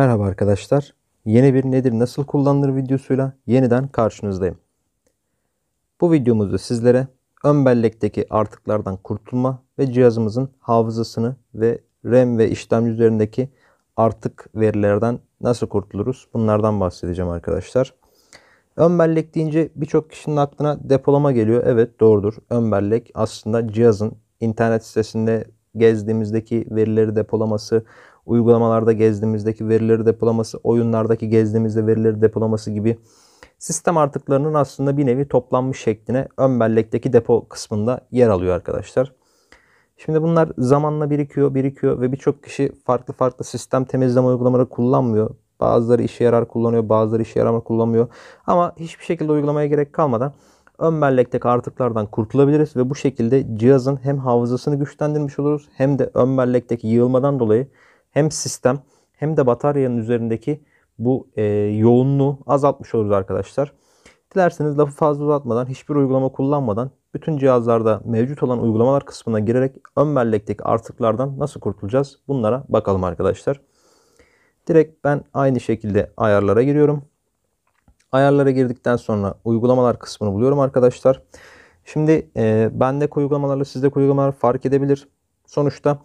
Merhaba arkadaşlar. Yeni bir nedir nasıl kullanılır videosuyla yeniden karşınızdayım. Bu videomuzda sizlere ön bellekteki artıklardan kurtulma ve cihazımızın hafızasını ve RAM ve işlemci üzerindeki artık verilerden nasıl kurtuluruz bunlardan bahsedeceğim arkadaşlar. Ön bellek deyince birçok kişinin aklına depolama geliyor. Evet doğrudur. Ön bellek aslında cihazın internet sitesinde gezdiğimizdeki verileri depolaması, uygulamalarda gezdiğimizdeki verileri depolaması, oyunlardaki gezdiğimizde verileri depolaması gibi sistem artıklarının aslında bir nevi toplanmış şekline ön bellekteki depo kısmında yer alıyor arkadaşlar. Şimdi bunlar zamanla birikiyor, birikiyor ve birçok kişi farklı farklı sistem temizleme uygulamaları kullanmıyor. Bazıları işe yarar kullanıyor, bazıları işe yarar kullanmıyor. Ama hiçbir şekilde uygulamaya gerek kalmadan ön bellekteki artıklardan kurtulabiliriz ve bu şekilde cihazın hem hafızasını güçlendirmiş oluruz hem de ön bellekteki yığılmadan dolayı hem sistem hem de bataryanın üzerindeki bu e, yoğunluğu azaltmış oluruz arkadaşlar. Dilerseniz lafı fazla uzatmadan, hiçbir uygulama kullanmadan bütün cihazlarda mevcut olan uygulamalar kısmına girerek ön bellekteki artıklardan nasıl kurtulacağız bunlara bakalım arkadaşlar. Direkt ben aynı şekilde ayarlara giriyorum. Ayarlara girdikten sonra uygulamalar kısmını buluyorum arkadaşlar. Şimdi e, bendeki uygulamalarla sizdeki uygulamalar fark edebilir. Sonuçta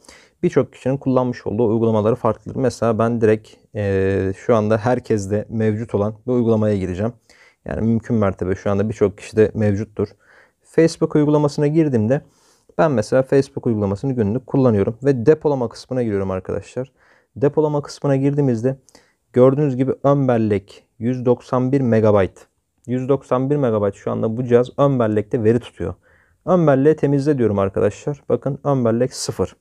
birçok kişinin kullanmış olduğu uygulamaları farklıdır. Mesela ben direkt e, şu anda herkeste mevcut olan bir uygulamaya gireceğim. Yani mümkün mertebe şu anda birçok kişide mevcuttur. Facebook uygulamasına girdiğimde ben mesela Facebook uygulamasını günlük kullanıyorum ve depolama kısmına giriyorum arkadaşlar. Depolama kısmına girdiğimizde gördüğünüz gibi ön bellek 191 MB. 191 MB şu anda bu cihaz ön bellekte veri tutuyor. Ön belleği temizle diyorum arkadaşlar. Bakın ön bellek 0.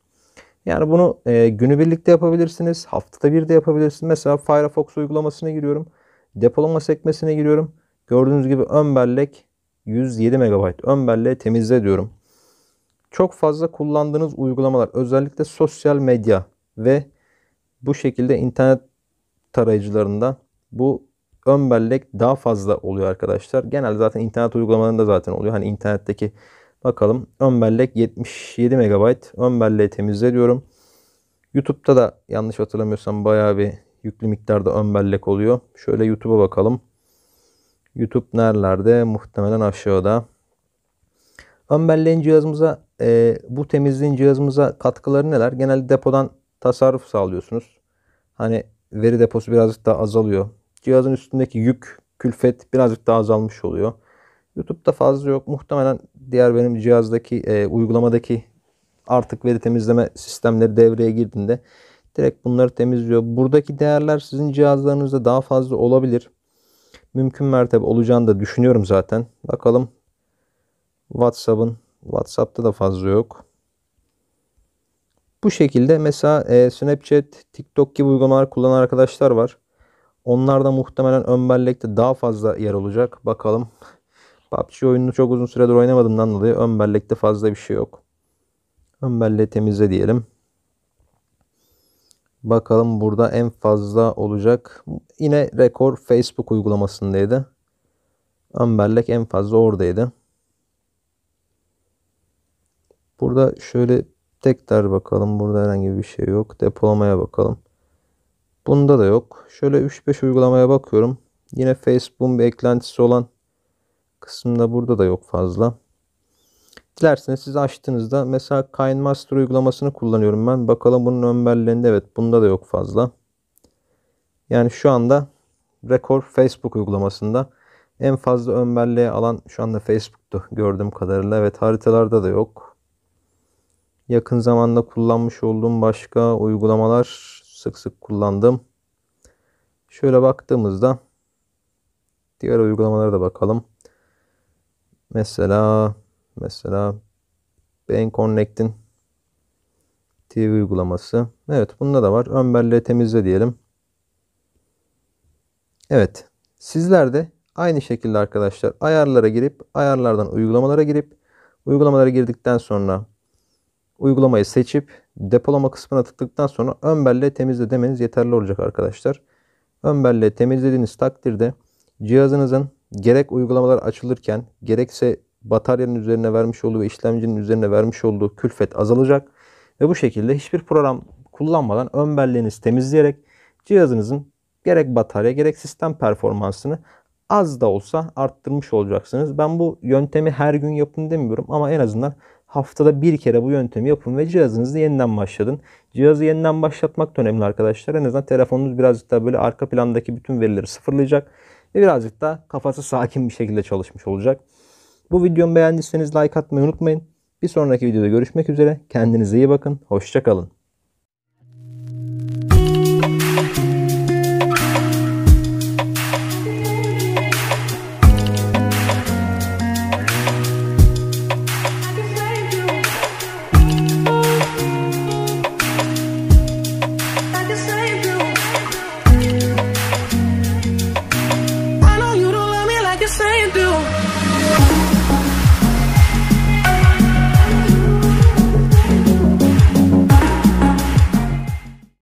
Yani bunu e, günübirlik de yapabilirsiniz. Haftada bir de yapabilirsiniz. Mesela Firefox uygulamasına giriyorum. Depolama sekmesine giriyorum. Gördüğünüz gibi ön bellek 107 MB ön belleği temizle diyorum. Çok fazla kullandığınız uygulamalar özellikle sosyal medya ve bu şekilde internet tarayıcılarında bu ön bellek daha fazla oluyor arkadaşlar. Genelde zaten internet uygulamalarında zaten oluyor. Hani internetteki Bakalım ön bellek 77 MB. Ön belleği temizle diyorum. YouTube'da da yanlış hatırlamıyorsam bayağı bir yüklü miktarda ön bellek oluyor. Şöyle YouTube'a bakalım. YouTube nerelerde? Muhtemelen aşağıda. Ön belleğin cihazımıza e, bu temizliğin cihazımıza katkıları neler? Genelde depodan tasarruf sağlıyorsunuz. Hani veri deposu birazcık daha azalıyor. Cihazın üstündeki yük, külfet birazcık daha azalmış oluyor. YouTube'da fazla yok. Muhtemelen diğer benim cihazdaki e, uygulamadaki artık veri temizleme sistemleri devreye girdiğinde direkt bunları temizliyor. Buradaki değerler sizin cihazlarınızda daha fazla olabilir. Mümkün mertebe olacağını da düşünüyorum zaten. Bakalım WhatsApp'ın WhatsApp'ta da fazla yok. Bu şekilde mesela e, Snapchat, TikTok gibi uygulamalar kullanan arkadaşlar var. Onlar da muhtemelen ön bellekte daha fazla yer olacak. Bakalım PUBG oyununu çok uzun süredir oynamadığımdan dolayı ön bellekte fazla bir şey yok. Ön belleği temizle diyelim. Bakalım burada en fazla olacak. Yine rekor Facebook uygulamasındaydı. Ön bellek en fazla oradaydı. Burada şöyle tekrar bakalım. Burada herhangi bir şey yok. Depolamaya bakalım. Bunda da yok. Şöyle 3-5 uygulamaya bakıyorum. Yine Facebook'un bir eklentisi olan kısmında burada da yok fazla. Dilerseniz siz açtığınızda mesela KineMaster uygulamasını kullanıyorum ben. Bakalım bunun önberlerinde evet bunda da yok fazla. Yani şu anda rekor Facebook uygulamasında en fazla önberliğe alan şu anda Facebook'tu gördüğüm kadarıyla. Evet haritalarda da yok. Yakın zamanda kullanmış olduğum başka uygulamalar sık sık kullandım. Şöyle baktığımızda diğer uygulamalara da bakalım. Mesela mesela Bank Connect'in TV uygulaması. Evet bunda da var. Önberle temizle diyelim. Evet. Sizler de aynı şekilde arkadaşlar ayarlara girip ayarlardan uygulamalara girip uygulamalara girdikten sonra uygulamayı seçip depolama kısmına tıkladıktan sonra ön belleği temizle demeniz yeterli olacak arkadaşlar. Ön belleği temizlediğiniz takdirde cihazınızın gerek uygulamalar açılırken gerekse bataryanın üzerine vermiş olduğu ve işlemcinin üzerine vermiş olduğu külfet azalacak. Ve bu şekilde hiçbir program kullanmadan ön belleğinizi temizleyerek cihazınızın gerek batarya gerek sistem performansını az da olsa arttırmış olacaksınız. Ben bu yöntemi her gün yapın demiyorum ama en azından haftada bir kere bu yöntemi yapın ve cihazınızı yeniden başladın. Cihazı yeniden başlatmak da önemli arkadaşlar. En azından telefonunuz birazcık daha böyle arka plandaki bütün verileri sıfırlayacak ve birazcık da kafası sakin bir şekilde çalışmış olacak. Bu videomu beğendiyseniz like atmayı unutmayın. Bir sonraki videoda görüşmek üzere. Kendinize iyi bakın. Hoşçakalın.